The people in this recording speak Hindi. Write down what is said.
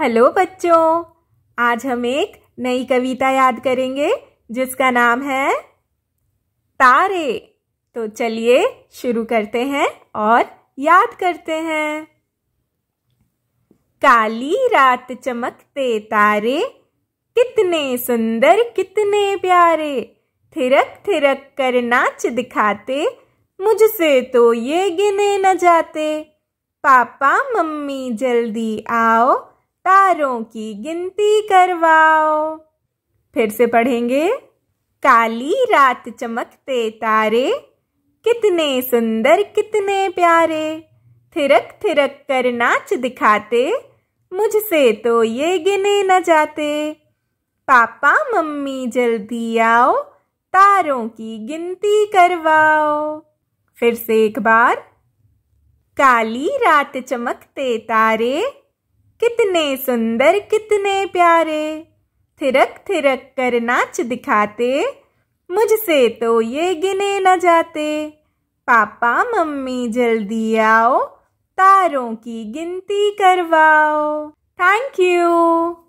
हेलो बच्चों आज हम एक नई कविता याद करेंगे जिसका नाम है तारे तो चलिए शुरू करते हैं और याद करते हैं काली रात चमकते तारे कितने सुंदर कितने प्यारे थिरक थिरक कर नाच दिखाते मुझसे तो ये गिने न जाते पापा मम्मी जल्दी आओ तारों की गिनती करवाओ फिर से पढ़ेंगे काली रात चमकते तारे कितने सुंदर कितने प्यारे थिरक थिरक कर नाच दिखाते मुझसे तो ये गिने न जाते पापा मम्मी जल्दी आओ तारों की गिनती करवाओ फिर से एक बार काली रात चमकते तारे कितने सुंदर कितने प्यारे थिरक थिरक कर नाच दिखाते मुझसे तो ये गिने न जाते पापा मम्मी जल्दी आओ तारों की गिनती करवाओ थैंक यू